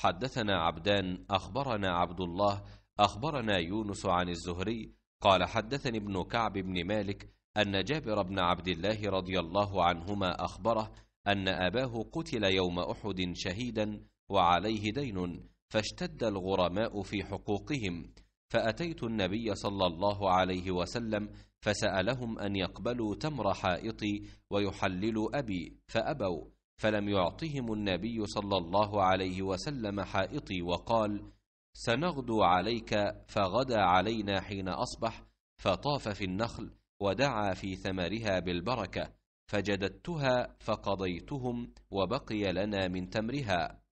حدثنا عبدان أخبرنا عبد الله أخبرنا يونس عن الزهري قال حدثني ابن كعب بن مالك أن جابر بن عبد الله رضي الله عنهما أخبره أن أباه قتل يوم أحد شهيدا وعليه دين فاشتد الغرماء في حقوقهم فأتيت النبي صلى الله عليه وسلم فسألهم أن يقبلوا تمر حائطي ويحللوا أبي فأبوا فلم يعطهم النبي صلى الله عليه وسلم حائطي وقال سنغدو عليك فغدا علينا حين اصبح فطاف في النخل ودعا في ثمرها بالبركه فجددتها فقضيتهم وبقي لنا من تمرها